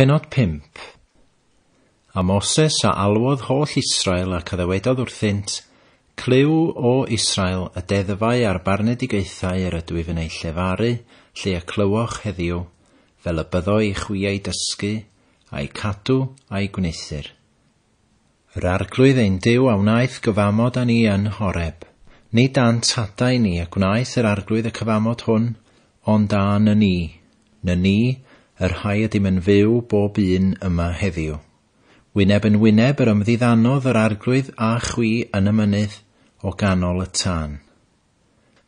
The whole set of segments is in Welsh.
Penod 5 A Moses a alwodd holl Israel ac a ddywedodd wrthynt, Clyw o Israel y deddfau a'r barnedigaethau yr ydw i ei llefaru, lle y clywoch heddiw, fel y byddo i chwiau dysgu, a'i cadw a'i gwneithir. Yr arglwydd ein diw a wnaeth gyfamod â ni yn horeb. Nid dan tadau ni a gwnaeth yr arglwydd y cyfamod hwn, ond dan y ni. Na ni, yr rhai ydy yn fyw bob un yma heddiw. Wyneb yn wyneb yr ymddiddanodd yr arglwydd a chwi yn y mynydd o ganol y tân.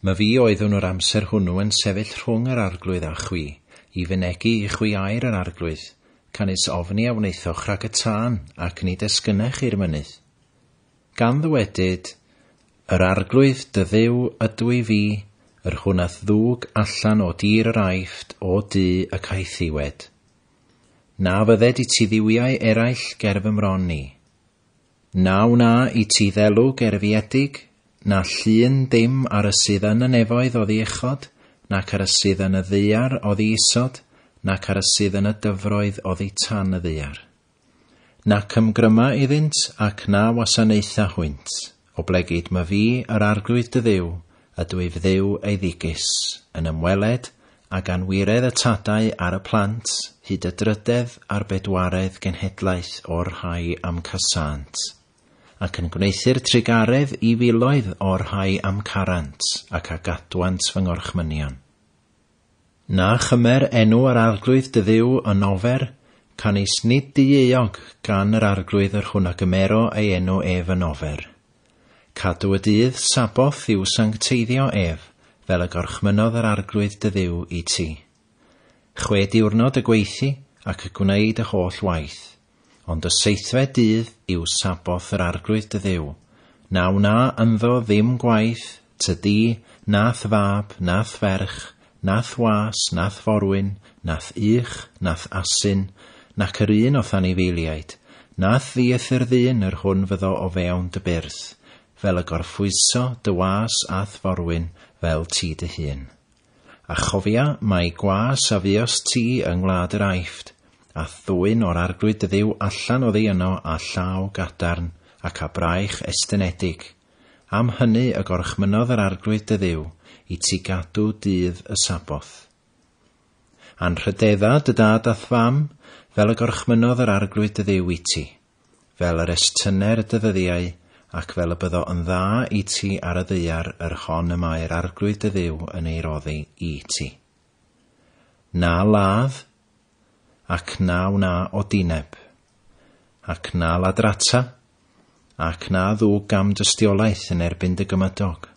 Mae fi oeddwn o'r amser hwnnw yn sefyll rhwng yr arglwydd a chwi, i fynegu i chwi air yr arglwydd, canis ofni a wneithoch rhag y tân ac nid esgynnech i'r mynydd. Gan ddywedyd, yr arglwydd dyddiw ydw i fi, yr hwnaeth ddwg allan o dir yr aifft o dy y caeth iwed. Na fydded i ti ddiwiau eraill gerf ymron ni. Na wna i ti ddelw edig, na llun dim ar y sydd yn y nefoedd o ddiechod, nac ar y sydd yn y ddiar o isod, nac ar y sydd yn y dyfroedd ddi tan y ddiar. Nac ymgryma iddynt ac na wasanaethau hwynt, o blegyd my fi yr arglwydd dy ydw i fyddiw ei ddigus, yn ymweled gan wiredd y tadau ar y plant hyd y drydedd a'r bedwaredd genhedlaeth o'r rhai am casant, ac yn gwneithu'r trigaredd i filoedd o'r rhai am carant ac a gadwant fy ngorchmynion. Na chymer enw yr arglwydd dyddiw yn ofer, can is nid dieog gan yr arglwydd yr hwnna gymero ei enw ef yn ofer. Cadw y dydd saboth i'w sancteiddio ef, fel y gorchmynodd yr arglwydd dyddiw i ti. Chwe diwrnod y gweithi ac y gwneud y holl waith, ond y seithfed dydd i'w saboth yr arglwydd dyddiw. Naw na ynddo ddim gwaith, tydi, nath fab, nath ferch, nath was, nath forwyn, nath ich, nath asyn, nac yr un o thanifeiliaid, nath ddiethyr ddyn yr hwn fyddo o fewn dy byrth, fel y gorffwyso dy was a thforwyn fel ti dy hun. A chofia mai gwas a fios ti yng ngwlad yr aifft, a thwyn o'r arglwyd dy ddiw allan ddi yno a llaw gadarn ac a braich estynedig. Am hynny y gorchmynodd yr arglwyd dy ddiw i ti gadw dydd y saboth. rhydedda dy dad a thfam, fel y gorchmynodd yr arglwyd dy ddiw i ti, fel yr estynner dy ddyddiau, ac fel y byddo yn dda i ti ar y ddeiar yr hon y mae'r arglwydd dy ddiw yn ei roddi i ti. Na ladd, ac na wna o dineb, ac na ladrata, ac na ddwg gam dystiolaeth yn erbyn dy gymydog,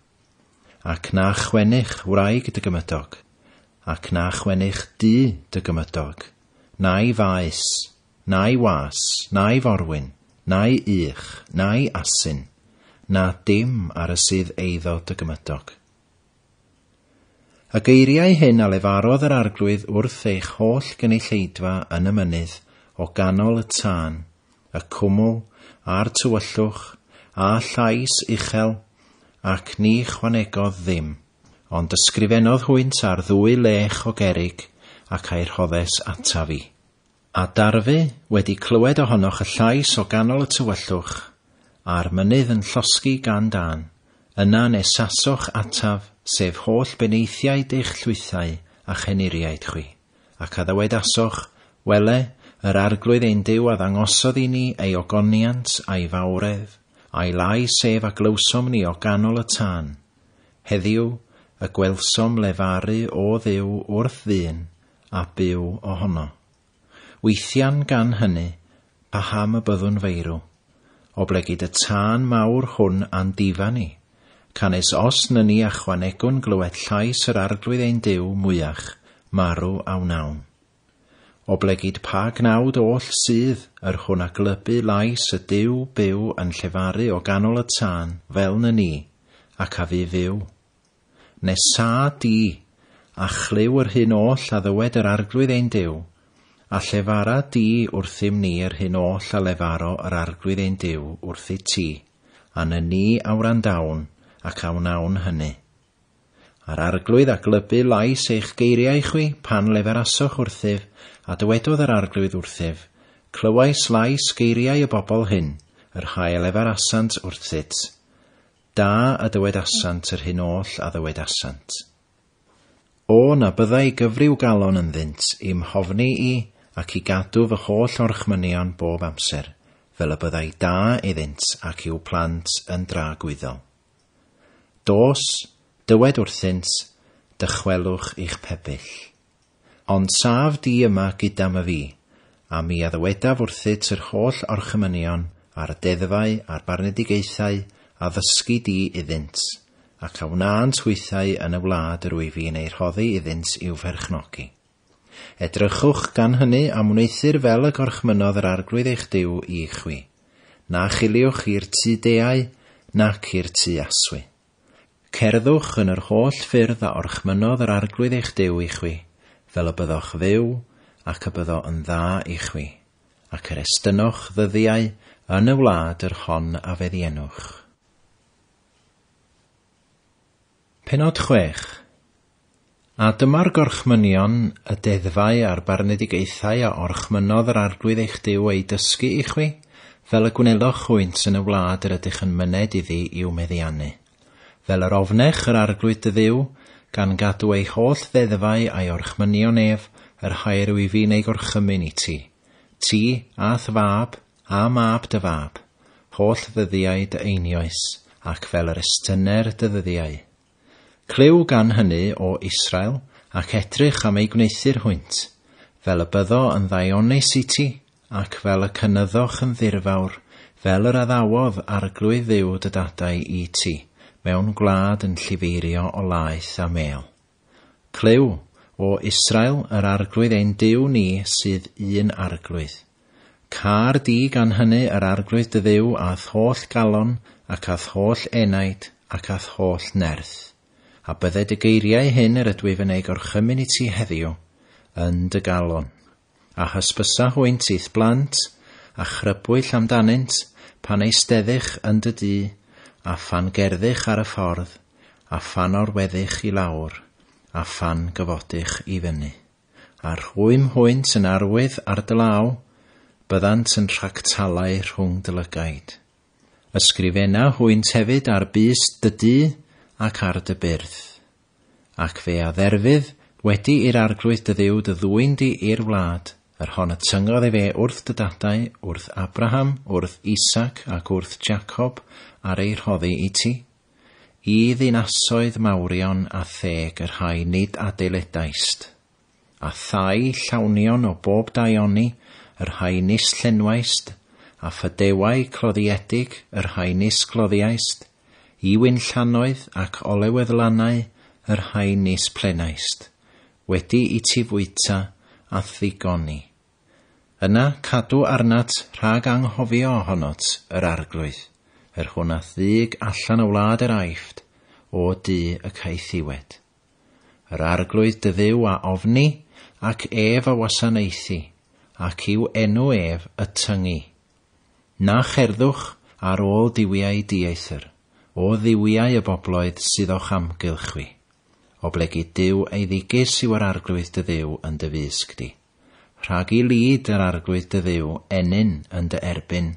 ac na chwenich wraig dy gymydog, ac na chwenich di dy gymydog, na'i faes, na'i was, na'i forwyn, neu uch, neu asyn, na dim ar y sydd eiddo dy gymydog. Y geiriau hyn a lefarodd yr arglwydd wrth eich holl gynulleidfa yn y mynydd o ganol y tân, y cwmwl, a'r tywyllwch, a llais uchel, ac ni chwanegodd ddim, ond ysgrifennodd hwynt ar ddwy lech o gerig ac a'i rhoddes ataf i a darfu wedi clywed ohonoch y llais o ganol y tywyllwch, a'r mynydd yn llosgi gan dan, yna nesaswch ataf, sef holl beneithiau deich llwythau a cheniriaid chwi, ac addawed asoch, wele, yr arglwydd ein diw a ddangosodd i ni ei ogoniant a'i fawredd, a'i lai sef a glywsom ni o ganol y tân. Heddiw, y gwelsom lefaru o ddiw wrth ddyn a byw ohono weithian gan hynny, a ham y byddwn feirw, oblegyd y tân mawr hwn a'n difa ni, canys os na ni achwanegwn glywed llais yr arglwydd ein diw mwyach, marw a wnawn. Oblegyd pa gnawd oll sydd yr hwn a glybu lais y diw byw yn llefaru o ganol y tân fel na ni, ac a fi fyw. Nesa di, a chlyw yr hyn oll a ddywed yr arglwydd ein diw, a llefara di i'm ni yr hyn oll a lefaro yr arglwydd ein diw i ti, a na ni dawn ac awnawn hynny. A'r arglwydd a glybu lais eich geiriau chwi pan aswch wrthyf, a dywedodd yr arglwydd wrthyf, clywais lais geiriau y bobl hyn, yr hael lefer asant wrthyt. Da a dywed asant yr hyn oll a dywed asant. O na byddai gyfriw galon yn ddynt i'm hofni i ac i gadw fy holl orchmynion bob amser, fel y byddai da iddynt ac i'w plant yn dra gwyddol. Dos, dywed wrthynt, dychwelwch i'ch pebyll. Ond saf di yma gyda my fi, a mi ddywedaf wrthyt yr holl orchymynion a'r deddfau a'r barnedigaethau a ddysgu di iddynt, ac a wna'n twythau yn y wlad yr wyf i'n ei rhoddi iddynt i'w ferchnogi. Edrychwch gan hynny am wneithir fel y gorchmynodd yr arglwydd eich dew i chwi. Na chiliwch i'r tu deau nac i'r tu aswi. Cerddwch yn yr holl ffyrdd a orchmynodd yr arglwydd eich dew i chwi, fel y byddoch fyw ac y byddo yn dda i chwi, ac yr estynwch ddyddiau yn y wlad yr hon a feddienwch. Penod 6 A dyma'r gorchmynion, y deddfau a'r barnedigaethau a orchmynodd yr arglwydd eich diw ei dysgu i chwi, fel y gwnelwch wynt yn y wlad yr ydych yn myned iddi i'w meddiannu. Fel yr ofnech yr arglwydd dy ddiw, gan gadw ei holl ddeddfau a'i orchmynion ef, yr yw i fi ei gorchymyn i ti. Ti a thfab a mab dy fab, holl ddyddiau dy einioes, ac fel yr estynner dy ddyddiau Clyw gan hynny o Israel ac edrych am ei gwneithu'r hwynt, fel y byddo yn ddaionnus i ti ac fel y cynyddoch yn ddirfawr, fel yr addawodd ar ddiw dy dadau i ti, mewn gwlad yn llifeirio o laeth a mel. Clyw o Israel yr arglwydd ein diw ni sydd un arglwydd. Car di gan hynny yr arglwydd dy ddiw ath holl galon ac ath holl enaid ac ath holl nerth a bydde dy geiriau hyn yr ydwyf yn ei gorchymyn i ti heddiw yn dy galon. A hysbysa hwyn i'th blant, a chrybwyll amdanynt, pan eisteddych yn dy dŷ, a phan gerddych ar y ffordd, a phan orweddych i lawr, a phan gyfodych i fyny. A'r rhwym hwynt yn arwydd ar dy law, byddant yn rhagtalau rhwng dylygaid. Ysgrifennau Ysgrifenna hwynt hefyd ar bus dy dŷ, ac ar dy byrth. Ac fe a dderfydd wedi i'r arglwydd dy ddiw dy ddwy'n di i'r wlad, yr hon y tyngodd i fe wrth dy dadau, wrth Abraham, wrth Isaac ac wrth Jacob ar ei rhoddi i ti. I ddinasoedd mawrion a theg yr hau nid adeiledaist. A thai llawnion o bob daioni, yr nis llenwaist, a phydewau cloddiedig yr nis cloddiaist, i llanoedd ac oleweddlanau yr haen nes plenaist, wedi i ti fwyta a thigoni. Yna cadw arnat rhag anghofio ohonot yr arglwydd, yr hwnna ddig allan o wlad yr aifft o di y caethiwed. Yr arglwydd dy a ofni ac ef a wasanaethu, ac i'w enw ef y tyngu. Na cherddwch ar ôl diwiau dieithr o ddiwiau y bobloedd sydd o'ch amgylch chwi, o blegu diw ei ddiges yw ar arglwydd dy ddiw yn dy fusg di. Rhag i lyd yr arglwydd dy ddiw enyn yn dy erbyn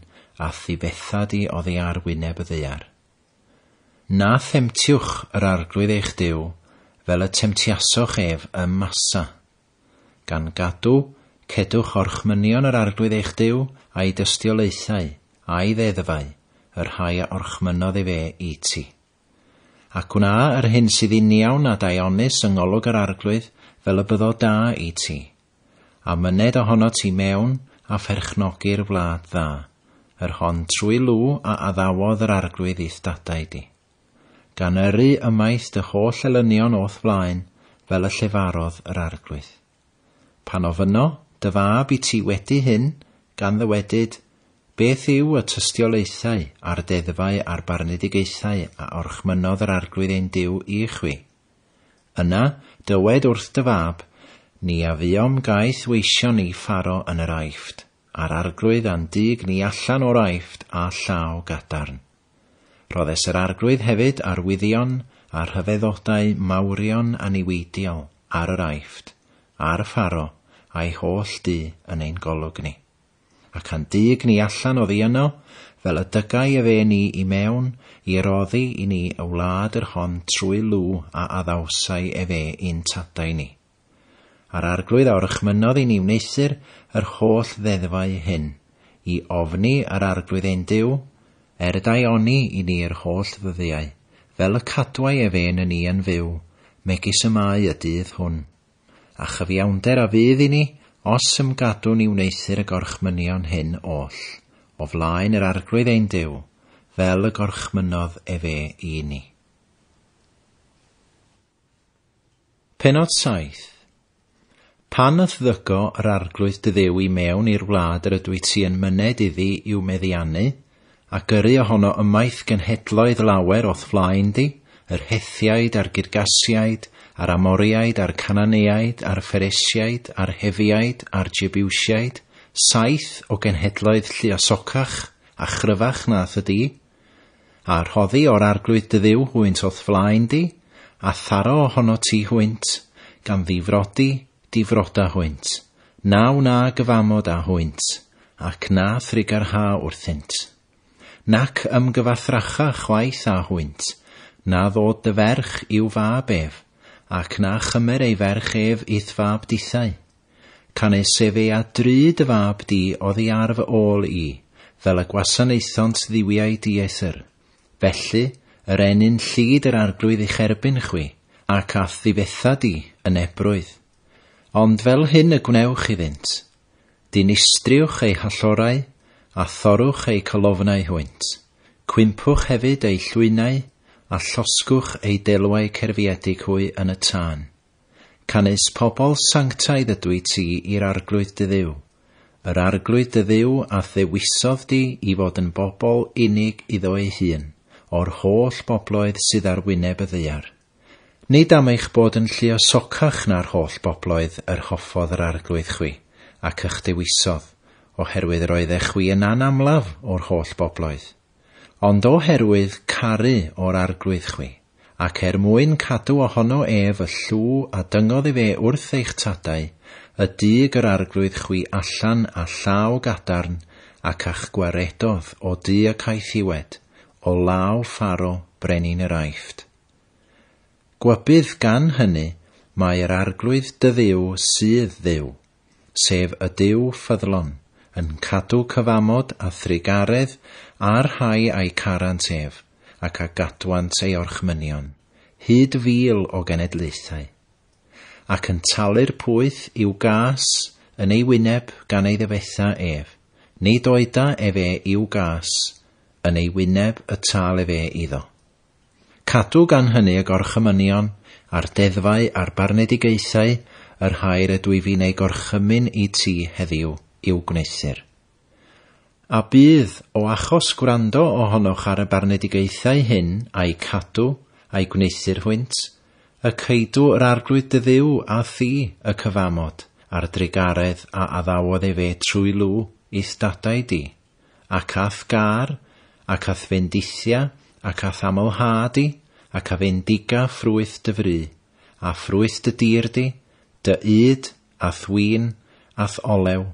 a thibetha di oddi ar wyneb y ddiar. Na themtiwch yr arglwydd eich diw fel y temtiasoch ef y massa. Gan gadw, cedwch orchmynion yr arglwydd eich diw a'i dystiolaethau a'i ddeddfau yr rhai a orchmynodd i fe i ti. Ac wna yr hyn sydd uniawn a daionus yng ngolwg yr arglwydd fel y byddo da i ti, a myned ohono ti mewn a pherchnogi'r wlad dda, yr hon trwy lw a addawodd yr arglwydd i'th dadau di. Gan yrru ymaith dy holl elynion o'th flaen fel y llefarodd yr arglwydd. Pan ofyno, dy fab i ti wedi hyn, gan ddywedyd Beth yw y tystiolaethau a'r deddfau a'r barnedigaethau a orchmynodd yr arglwydd ein diw i chwi? Yna, dywed wrth dy fab, ni a fuom gaeth weision ni pharo yn yr aifft, a'r arglwydd a'n dig ni allan o'r aifft a llaw gadarn. Roddes yr arglwydd hefyd ar wyddion, ar hyfeddodau mawrion aniweidiol ar yr aifft, ar y ffaro a'i holl di yn ein golwg ni ac yn dig ni allan o yno, fel y dygau y fe ni i mewn, i roddi i ni y wlad yr hon trwy lw a addawsau y e fe un tadau ni. A'r arglwydd awr ychmynodd i ni wneithir yr holl ddeddfau hyn, i ofni ar arglwydd ein diw, er oni i yr holl fyddiau, fel y cadwau y e fe yn ni yn fyw, megis y mae y dydd hwn. A chyfiawnder a fydd i ni, Os ymgadwn i wneithir y gorchmynion hyn oll, o flaen yr argwydd ein Dyw, fel y gorchmynodd ef e i ni. Penod saith. Pan ath ddygo yr arglwydd dy i mewn i'r wlad yr ydw i ti yn myned iddi i'w meddiannu, a gyrru ohono ymaith genhedloedd lawer o'th flaen di, yr hethiaid a'r girgasiaid a'r Amoriaid, a'r Cananeaid, a'r Pheresiaid, a'r Hefiaid, a'r Jebiwsiaid, saith o genhedloedd lluosocach a chryfach nath y di, a rhoddi o'r arglwydd dyddiw hwynt o'th flaen di, a tharo ohono ti hwynt, gan ddifrodi, difroda hwynt, naw na gyfamod a hwynt, ac na ha wrthynt. Nac ymgyfathrachach chwaith a hwynt, na ddod dyferch i'w fa bef, ac na chymer ei ferch ef i'th fab dithau. Canu sef ei a dryd y fab di oddi ar fy ôl i, fel y gwasanaethont ddiwiau diethyr. Felly, yr enyn llid yr arglwydd i'ch erbyn chwi, ac ath ddifetha di yn ebrwydd. Ond fel hyn y gwnewch di dinistriwch ei hallorau, a thorwch ei colofnau hwynt. Cwympwch hefyd ei llwynau, a llosgwch ei delwau cerfiedig yn y tân. Canys pobl sanctaidd ydw i ti i'r arglwydd dyddiw. yr arglwydd dyddiw a ddewisodd di i fod yn bobl unig iddo ei hun, o'r holl bobloedd sydd ar wyneb y ddeiar. Nid am eich bod yn lluosocach na'r holl bobloedd yr hoffodd yr arglwydd chwi, ac eich dewisodd, oherwydd roedd oeddech chwi yn anamlaf o'r holl bobloedd Ond oherwydd caru o'r arglwydd chwi, ac er mwyn cadw ohono ef y llw a dyngodd i fe wrth eich tadau, y dig yr arglwydd chwi allan a llaw gadarn ac a'ch gwaredodd o di y caeth iwed, o law ffaro brenin yr aifft. Gwybydd gan hynny mae'r arglwydd dyddiw sydd ddiw, sef y diw ffyddlon, yn cadw cyfamod a thrigaredd a'r rhai a'i caran sef, ac a gadwant ei orchmynion, hyd fil o genedlaethau, ac yn talu'r pwyth i'w gas yn ei wyneb gan ei ddefetha ef, nid oeda ef e i'w gas yn ei wyneb y tal ef e iddo. Cadw gan hynny y gorchymynion, a'r deddfau a'r barnedigaethau, yr hair ydw i fi'n ei gorchymyn i ti heddiw i'w gwneithir a bydd o achos gwrando ohonoch ar y barnedigaethau hyn a'i cadw a'i gwneithu'r hwynt, y ceidw yr arglwydd dy ddiw a thi y cyfamod a'r drigaredd a addawodd e fe trwy lw i ddadau di, ac ath gar, ac ath fendithia, ac ath amlha ac a fendiga ffrwyth dy fry, a ffrwyth dy dir di, dy yd, a thwyn, ath olew,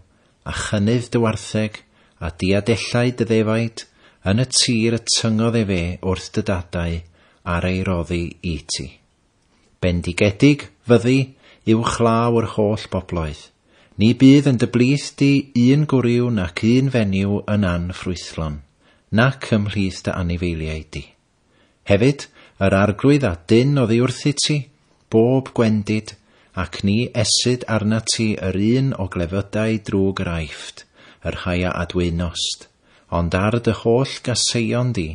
a chynydd dy wartheg, a diadellau dy ddefaid, yn y tir y tyngodd e fe wrth dy dadau ar ei roddi i ti. Bendigedig, fyddi, chlaw yr holl bobloedd. Ni bydd yn dyblith di un gwriw nac un fenyw yn anffrwythlon, nac ymhlith dy anifeiliau di. Hefyd, yr arglwydd a dyn oddi wrthi ti, bob gwendid, ac ni esyd arna ti yr un o glefydau drwg yr aifft, yr haia adwynost, ond ar dy holl gaseion di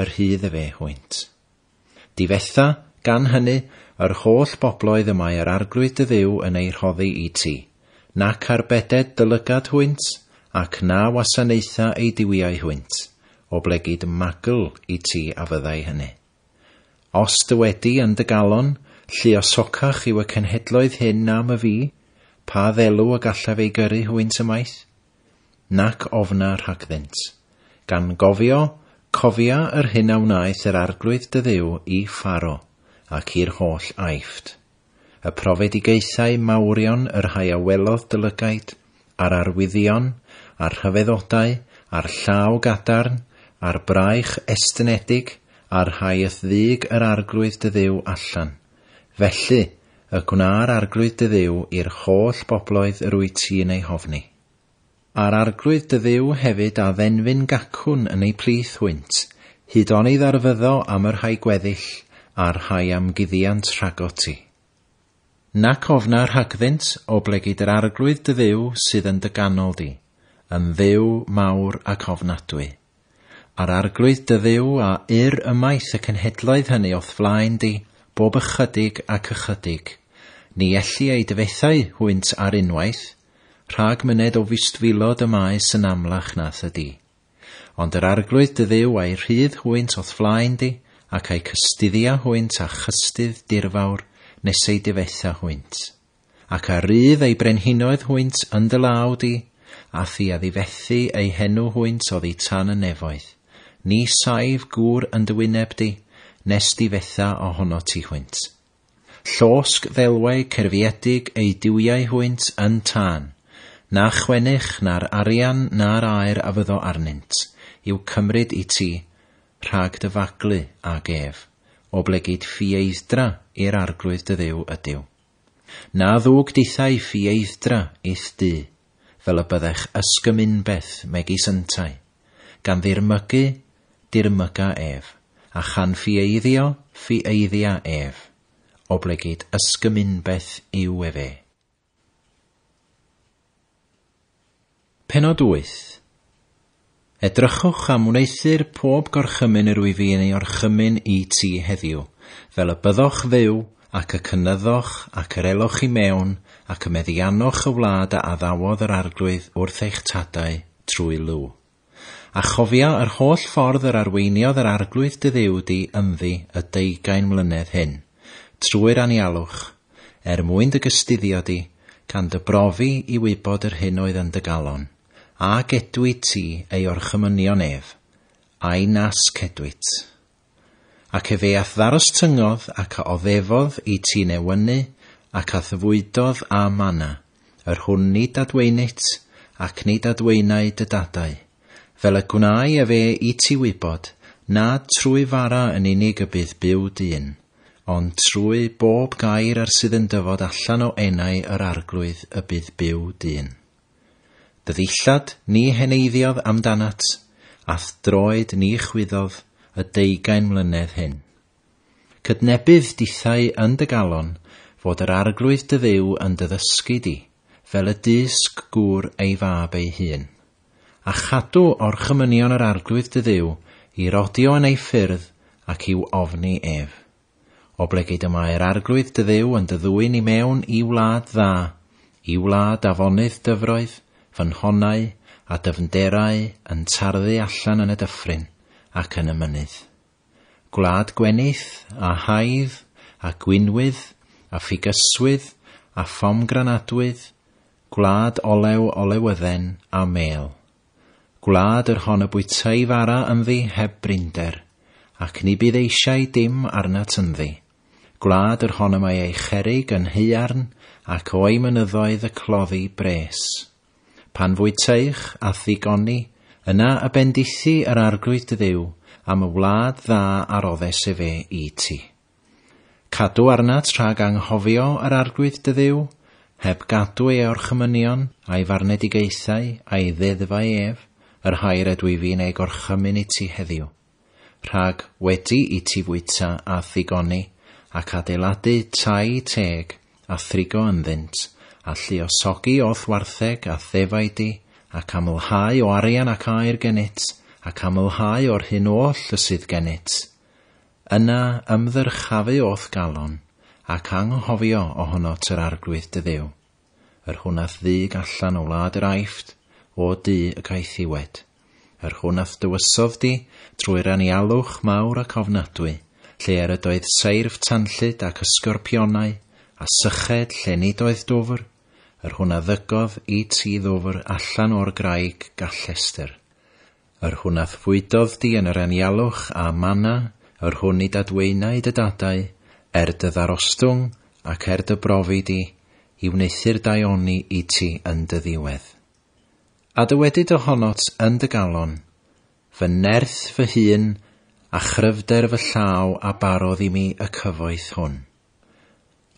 yr hydd y fe hwynt. Di fetha, gan hynny, yr holl bobloedd yma yr arglwydd y ddiw yn ei rhoddi i ti, nac ar beded dylygad hwynt, ac na wasanaetha ei diwiau hwynt, o blegyd magl i ti a fyddai hynny. Os dy wedi yn dy galon, lluosocach i'w y cenhedloedd hyn am y fi, pa ddelw y gallaf ei gyrru hwynt ymaith? nac ofna rhagddynt, gan gofio, cofia yr hyn a wnaeth yr arglwydd dyddiw i pharo ac i'r holl aifft. Y geisau mawrion yr hau a welodd dylygaid, a'r arwyddion, a'r hyfeddodau, a'r llaw gadarn, a'r braich estynedig, a'r hau ythddig yr arglwydd dyddiw allan. Felly, y gwna'r arglwydd dyddiw i'r holl bobloedd yr wyt ti'n ei hofni. A'r arglwydd dy ddiw hefyd a ddenfyn gacwn yn ei plith hwynt, hyd on ei ddarfyddo am yr rhai gweddill a'r rhai am guddiant rhagoti. Nac ofna rhagddynt o blegyd yr arglwydd dy ddiw sydd yn dyganol di, yn ddiw mawr ac ofnadwy. A'r arglwydd dy ddiw a ur ymaith y cynhedloedd hynny oth flaen di, bob ychydig ac ychydig. Ni elli ei dyfethau hwynt ar unwaith, rhag myned o fustfilod y maes yn amlach nath ydi. Ond yr arglwydd dy ddew a'i rhydd hwynt o'th flaen di, ac a'i cystuddia hwynt a chystydd dirfawr nes ei difetha hwynt. Ac a rydd ei brenhinoedd hwynt yn dylaw di, a thi a ddifethu ei henw hwynt ddi tan y nefoedd. Ni saif gŵr yn dywyneb di, nes di fetha ohono ti hwynt. Llosg ddelwau cerfiedig ei diwiau hwynt yn tân, na chwenych na'r arian na'r aer a fyddo arnynt, yw cymryd i ti rhag dy faglu a gef, o ble gyd ffieithdra i'r arglwydd dy ddew ydyw. Na ddwg dithau ffieithdra i'th di, fel y byddech ysgymyn beth megis syntau, gan ddirmygu dirmyga ef, a chan ffieiddio ffieiddia ef, o ble gyd ysgymyn beth i'w efe. Penod 8 Edrychwch am wneithu'r pob gorchymyn yr wy fi neu orchymyn i ti heddiw, fel y byddoch fyw ac y cynyddoch ac yr elwch i mewn ac y meddiannwch y wlad a addawodd yr arglwydd wrth eich tadau trwy lw. A chofia yr holl ffordd yr arweiniodd yr arglwydd dyddiw di ymddi y deugain mlynedd hyn, trwy'r anialwch, er mwyn dy gystuddio di, gan brofi i wybod yr hyn oedd yn dy galon a gedwyd ti ei orchymynion ef, a'i nas cedwyd. Ac efe ath ddaros tyngodd ac a oddefodd i ti newynnu ac a ddyfwydodd a mana, yr hwn nid adweinit ac nid adweinau dy dadau, fel y gwnau efe i ti wybod, na trwy fara yn unig y bydd byw dyn, ond trwy bob gair ar sydd yn dyfod allan o enau yr arglwydd y bydd byw dyn. Dyddillad ni heneiddiodd amdanat, a droed ni chwyddodd y deugain mlynedd hyn. Cydnebydd dithau yn dy galon fod yr arglwydd dy ddew yn dy ddysgu di, fel y disg gŵr ei fab ei hun. A chadw o'r chymynion yr arglwydd dy ddiw i rodio yn ei ffyrdd ac i'w ofni ef. O ble yma yr arglwydd dy ddiw yn dy ddwyn i mewn i wlad dda, i wlad afonydd dyfroedd, fynhonau a dyfnderau yn tarddu allan yn y dyffryn ac yn y mynydd. Gwlad gwenith a haidd a gwynwydd a ffigyswydd a ffom granadwydd, gwlad olew olewydden a mel. Gwlad yr hon y bwytau fara ynddi heb brinder, ac ni bydd eisiau dim arnat ynddi. Gwlad yr hon y mae ei cherig yn heiarn ac o'i mynyddoedd y cloddi bres.' pan fwyd teich a thigoni, yna y bendithi yr arglwydd dy ddiw am y wlad dda ar oddes y fe i ti. Cadw arnat rhag anghofio yr arglwydd dy ddiw, heb gadw ei o'r chymynion a'i farnedigaethau a'i ddeddfau ef, yr hair ydw i fi'n ei gorchymyn i ti heddiw. Rhag wedi i ti fwyta a thigoni, ac adeiladu tai teg a thrigo ynddynt, a lluosogi o thwartheg a thefau di, ac amlhau o arian ac air genit, ac amlhau o'r hyn oll y sydd genit. Yna ymddyrchafu o'th galon, ac anghofio ohono ty'r arglwydd dy ddew. Yr hwnaeth ddig allan o wlad yr aifft, o di y caeth wed. Yr hwnaeth dywysodd di trwy'r anialwch mawr ac ofnadwy, lle er ydoedd seirf tanllyd ac ysgorpionau, a syched lle nid oedd dofr, yr hwnna ddygodd i tydd ddofr allan o'r graig gallester. Yr hwnna ddfwydodd di yn yr anialwch a manna, yr hwn i dadweinau dy dadau, er dy ddarostwng ac er dy brofi di, i wneithu'r daioni i ti yn dy ddiwedd. A dy honot yn dy galon, fy nerth fy hun a chryfder fy llaw a barodd i mi y cyfoeth hwn.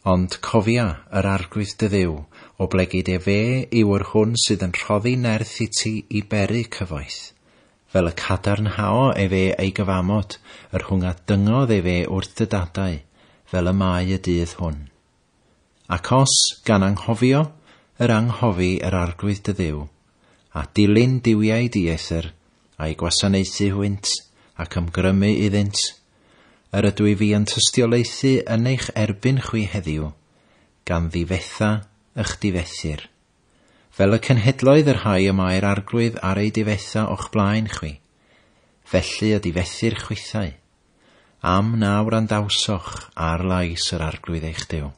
Ond cofia yr argwydd dy ddiw, O blegid e fe yw'r hwn sydd yn rhoddi nerth i ti i beru cyfoeth. Fel y hao e fe ei gyfamod, yr hwnga dyngodd e fe wrth y dadau, fel y mae y dydd hwn. Ac os gan anghofio, yr anghofi yr argwydd dy ddiw, a dilyn diwiau diethyr, a'i gwasanaethu hwynt ac ymgrymu iddynt, yr ydw i fi yn tystiolaethu yn eich erbyn chwi heddiw, gan ddifetha 'ych difesur. Fel y cynhedloedd yr hau y mae'r arglwydd ar ei difesa o'ch blaen chwi, felly y difesur chwithau, am nawr andawsoch ar lais yr arglwydd eich dew.